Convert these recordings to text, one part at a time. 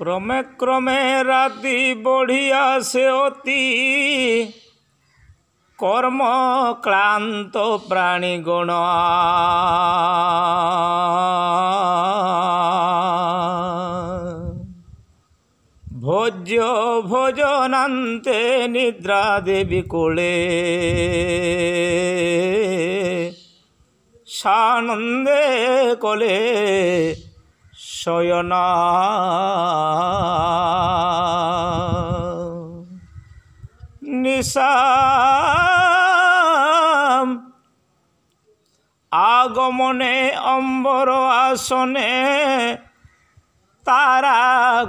ক্রমে ক্রমে রাতি বঢ়িয়া সে অতি কর্ম ক্লান্ত প্রাণীগুণ ভোজ্য ভোজনান্তে নিদ্রা দেবী কোলে সানন্দে কলে শয়না নিশাম আগমনে অম্বর আসনে তারা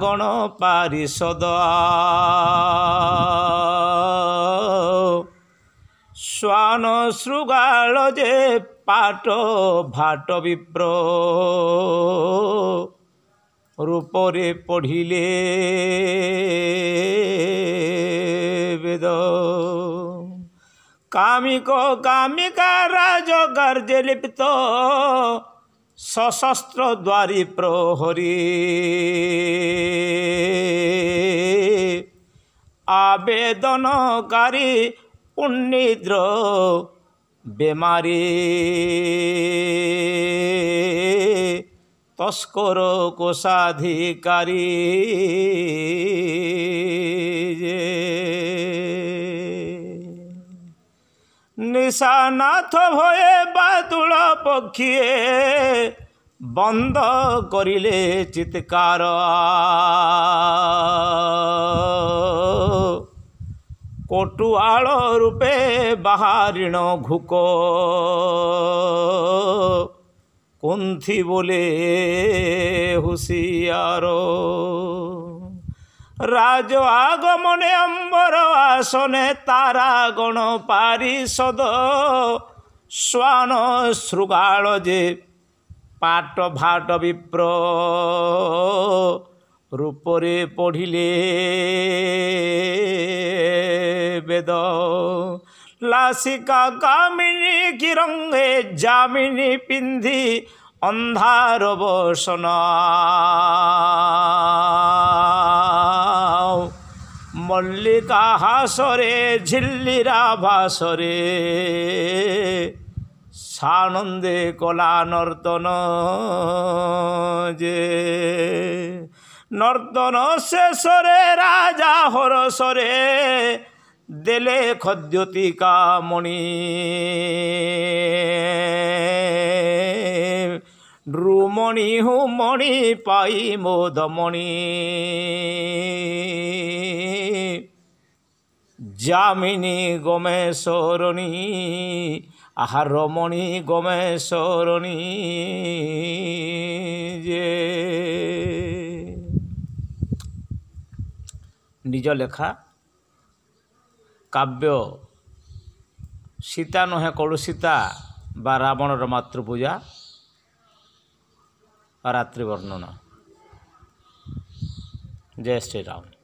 গণ পারিষদ শ্বান শৃগাল যে পাট ভাট বিপ্র রূপরে পড়িলে বেদ কামিক কামিকা রাজ গার্জে লিপ্ত সশস্ত্র দ্বারি প্রহরী আবেদনকারী পুণ্যিদ্র বেমারি তস্কর কোষাধিকারী নিশানাথ ভয়ে বাতুল পক্ষিয়ে বন্ধ করিলে চিৎকার ପଟୁଆଳ ରୂପେ ବାହାରିଣ ଘୁକ କୁନ୍ଥି ବୋଲେ ହୁସିଆର ରାଜ ଆଗମନେ ଅମ୍ବର ଆସନେ ତାରା ଗଣ ପାରିଷଦ ଶ୍ୱାନ ଶୃଗାଳ ଯେ ପାଟ ଭାଟ ବିପ୍ର রূপরে পড়িলে বেদ লাসিকা কামিনী কিরঙ্গে জামিনী পিন্ধি অন্ধার বসন মল্লিকা হাসরে ঝিল্লিরা ভাসরে সানন্দে কলা নর্তন যে নর্দন সরে রাজা হর সরে দেলে খদ্যোতিকা মণি রুমণি হুমণি পাই মোদমণি যামিনী গমেশ্বরণী আহা রমণী গমেশ্বরণী যে ନିଜ ଲେଖା କାବ୍ୟ ସୀତା ନୁହେଁ କଳୁଷିତା ବା ରାବଣର ମାତୃପୂଜା ରାତ୍ରି ବର୍ଣ୍ଣନା ଜୟ ଶ୍ରୀରାମ